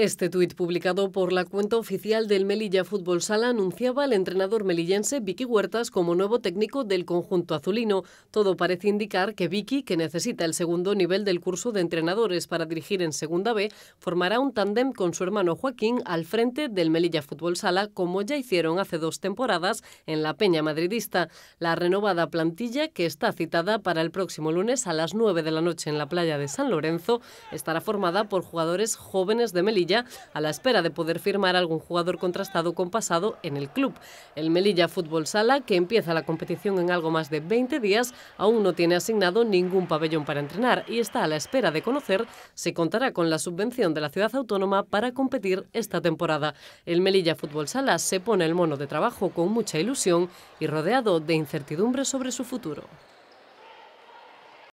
Este tuit publicado por la cuenta oficial del Melilla Fútbol Sala anunciaba al entrenador melillense Vicky Huertas como nuevo técnico del conjunto azulino. Todo parece indicar que Vicky, que necesita el segundo nivel del curso de entrenadores para dirigir en Segunda B, formará un tándem con su hermano Joaquín al frente del Melilla Fútbol Sala, como ya hicieron hace dos temporadas en la Peña Madridista. La renovada plantilla, que está citada para el próximo lunes a las 9 de la noche en la playa de San Lorenzo, estará formada por jugadores jóvenes de Melilla a la espera de poder firmar algún jugador contrastado con pasado en el club. El Melilla Fútbol Sala, que empieza la competición en algo más de 20 días, aún no tiene asignado ningún pabellón para entrenar y está a la espera de conocer si contará con la subvención de la ciudad autónoma para competir esta temporada. El Melilla Fútbol Sala se pone el mono de trabajo con mucha ilusión y rodeado de incertidumbre sobre su futuro.